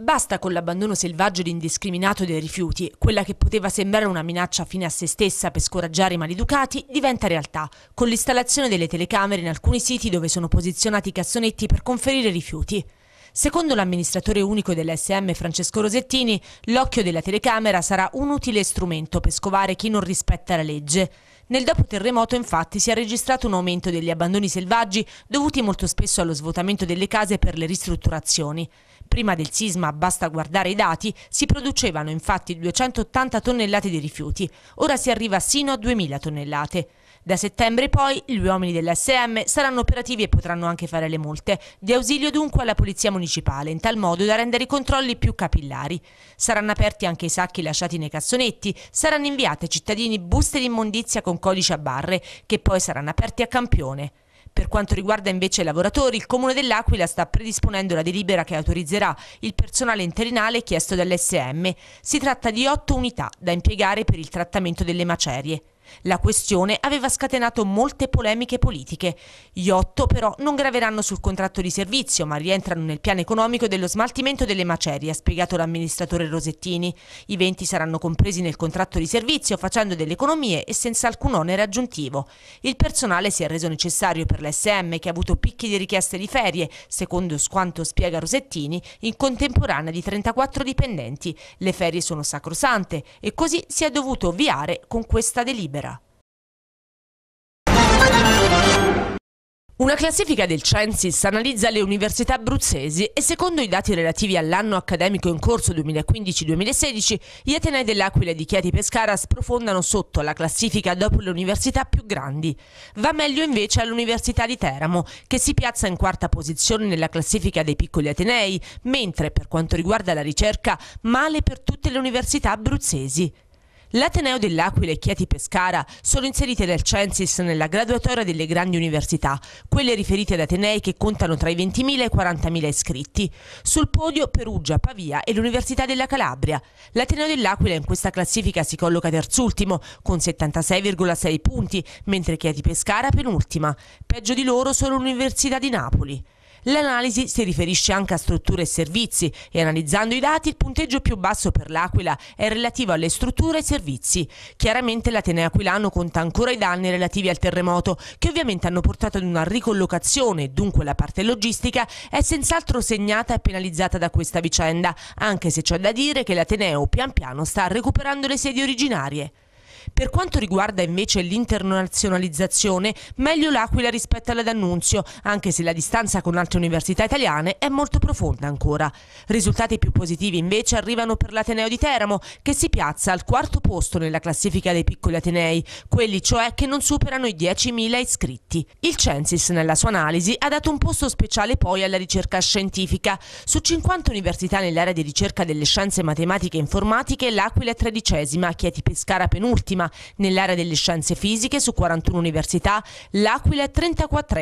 Basta con l'abbandono selvaggio ed indiscriminato dei rifiuti, quella che poteva sembrare una minaccia fine a se stessa per scoraggiare i maleducati diventa realtà, con l'installazione delle telecamere in alcuni siti dove sono posizionati i cassonetti per conferire rifiuti. Secondo l'amministratore unico dell'SM Francesco Rosettini, l'occhio della telecamera sarà un utile strumento per scovare chi non rispetta la legge. Nel dopo terremoto infatti si è registrato un aumento degli abbandoni selvaggi dovuti molto spesso allo svuotamento delle case per le ristrutturazioni. Prima del sisma, basta guardare i dati, si producevano infatti 280 tonnellate di rifiuti, ora si arriva sino a 2000 tonnellate. Da settembre poi gli uomini dell'SM saranno operativi e potranno anche fare le multe, di ausilio dunque alla Polizia Municipale, in tal modo da rendere i controlli più capillari. Saranno aperti anche i sacchi lasciati nei cassonetti, saranno inviate ai cittadini buste di immondizia con codice a barre, che poi saranno aperti a campione. Per quanto riguarda invece i lavoratori, il Comune dell'Aquila sta predisponendo la delibera che autorizzerà il personale interinale chiesto dall'SM. Si tratta di otto unità da impiegare per il trattamento delle macerie. La questione aveva scatenato molte polemiche politiche. Gli otto però non graveranno sul contratto di servizio, ma rientrano nel piano economico dello smaltimento delle macerie, ha spiegato l'amministratore Rosettini. I venti saranno compresi nel contratto di servizio facendo delle economie e senza alcun onere aggiuntivo. Il personale si è reso necessario per l'SM che ha avuto picchi di richieste di ferie, secondo quanto spiega Rosettini, in contemporanea di 34 dipendenti. Le ferie sono sacrosante e così si è dovuto ovviare con questa delibera libera. Una classifica del Censis analizza le università abruzzesi e secondo i dati relativi all'anno accademico in corso 2015-2016, gli Atenei dell'Aquila e di Chieti Pescara sprofondano sotto la classifica dopo le università più grandi. Va meglio invece all'Università di Teramo, che si piazza in quarta posizione nella classifica dei piccoli Atenei, mentre per quanto riguarda la ricerca male per tutte le università abruzzesi. L'Ateneo dell'Aquila e Chieti Pescara sono inserite dal Censis nella graduatoria delle grandi università, quelle riferite ad Atenei che contano tra i 20.000 e i 40.000 iscritti. Sul podio Perugia, Pavia e l'Università della Calabria. L'Ateneo dell'Aquila in questa classifica si colloca terzultimo, con 76,6 punti, mentre Chieti Pescara penultima. Peggio di loro sono l'Università di Napoli. L'analisi si riferisce anche a strutture e servizi e analizzando i dati il punteggio più basso per l'Aquila è relativo alle strutture e servizi. Chiaramente l'Ateneo Aquilano conta ancora i danni relativi al terremoto che ovviamente hanno portato ad una ricollocazione, dunque la parte logistica è senz'altro segnata e penalizzata da questa vicenda, anche se c'è da dire che l'Ateneo pian piano sta recuperando le sedi originarie. Per quanto riguarda invece l'internazionalizzazione, meglio l'Aquila rispetto alla D'Annunzio, anche se la distanza con altre università italiane è molto profonda ancora. Risultati più positivi invece arrivano per l'Ateneo di Teramo, che si piazza al quarto posto nella classifica dei piccoli atenei, quelli cioè che non superano i 10.000 iscritti. Il Censis, nella sua analisi, ha dato un posto speciale poi alla ricerca scientifica. Su 50 università nell'area di ricerca delle scienze matematiche e informatiche, l'Aquila è tredicesima, Chieti Pescara penultima, 38 nell'area delle scienze fisiche su 41 università, l'Aquila è 34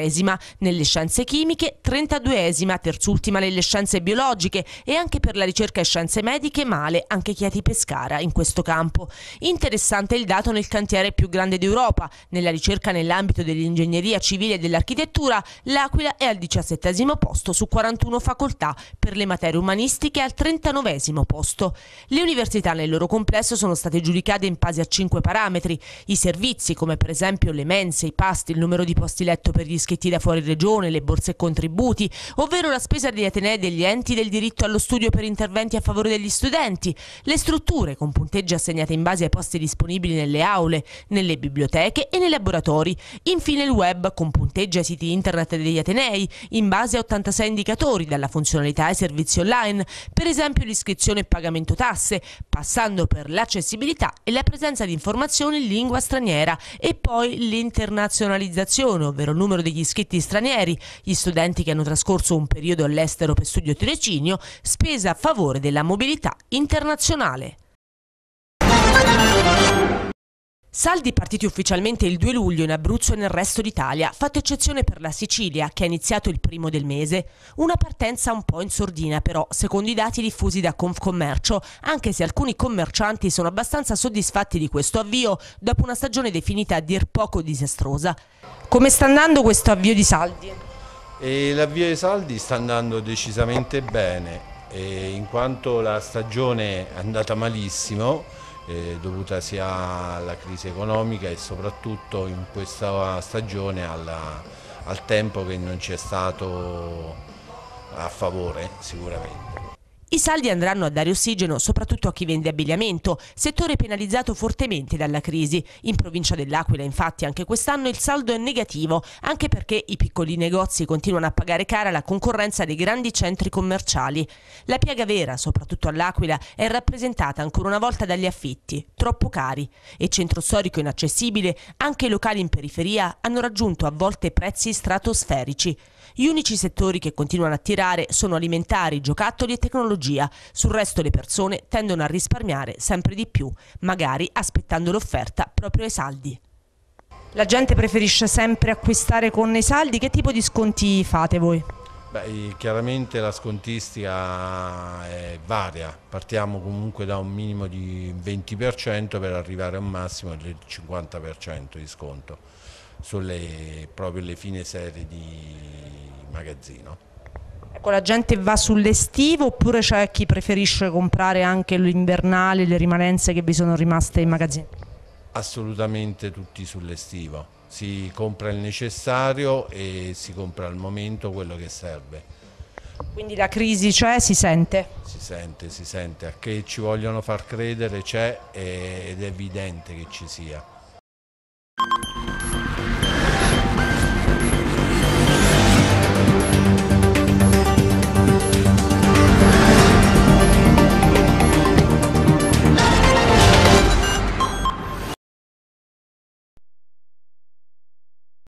nelle scienze chimiche, 32 terzultima nelle scienze biologiche e anche per la ricerca e scienze mediche male anche Chieti Pescara in questo campo. Interessante il dato nel cantiere più grande d'Europa, nella ricerca nell'ambito dell'ingegneria civile e dell'architettura, l'Aquila è al 17 posto su 41 facoltà, per le materie umanistiche al 39 posto. Le università nel loro complesso sono state giudicate in base a 5 cinque parametri, i servizi come per esempio le mense, i pasti, il numero di posti letto per gli iscritti da fuori regione, le borse e contributi, ovvero la spesa degli atenei e degli enti del diritto allo studio per interventi a favore degli studenti, le strutture con punteggi assegnati in base ai posti disponibili nelle aule, nelle biblioteche e nei laboratori, infine il web con punteggi ai siti internet degli atenei in base a 86 indicatori dalla funzionalità ai servizi online, per esempio l'iscrizione e pagamento tasse, passando per l'accessibilità e la presenza di informazioni informazioni in lingua straniera e poi l'internazionalizzazione, ovvero il numero degli iscritti stranieri, gli studenti che hanno trascorso un periodo all'estero per studio tirocinio, spesa a favore della mobilità internazionale. Saldi partiti ufficialmente il 2 luglio in Abruzzo e nel resto d'Italia, fatta eccezione per la Sicilia che ha iniziato il primo del mese. Una partenza un po' in sordina però, secondo i dati diffusi da Confcommercio, anche se alcuni commercianti sono abbastanza soddisfatti di questo avvio dopo una stagione definita a dir poco disastrosa. Come sta andando questo avvio di Saldi? l'avvio dei Saldi sta andando decisamente bene, in quanto la stagione è andata malissimo eh, dovuta sia alla crisi economica e soprattutto in questa stagione alla, al tempo che non ci è stato a favore sicuramente. I saldi andranno a dare ossigeno soprattutto a chi vende abbigliamento, settore penalizzato fortemente dalla crisi. In provincia dell'Aquila infatti anche quest'anno il saldo è negativo, anche perché i piccoli negozi continuano a pagare cara la concorrenza dei grandi centri commerciali. La piega vera, soprattutto all'Aquila, è rappresentata ancora una volta dagli affitti, troppo cari. E centro storico inaccessibile, anche i locali in periferia hanno raggiunto a volte prezzi stratosferici. Gli unici settori che continuano a tirare sono alimentari, giocattoli e tecnologia. Sul resto le persone tendono a risparmiare sempre di più, magari aspettando l'offerta proprio ai saldi. La gente preferisce sempre acquistare con i saldi, che tipo di sconti fate voi? Beh, chiaramente la scontistica varia, partiamo comunque da un minimo di 20% per arrivare a un massimo del 50% di sconto sulle, proprio le fine serie di magazzino. Ecco, la gente va sull'estivo oppure c'è chi preferisce comprare anche l'invernale, le rimanenze che vi sono rimaste in magazzino? Assolutamente tutti sull'estivo, si compra il necessario e si compra al momento quello che serve. Quindi la crisi c'è, si sente? Si sente, si sente, a che ci vogliono far credere c'è ed è evidente che ci sia.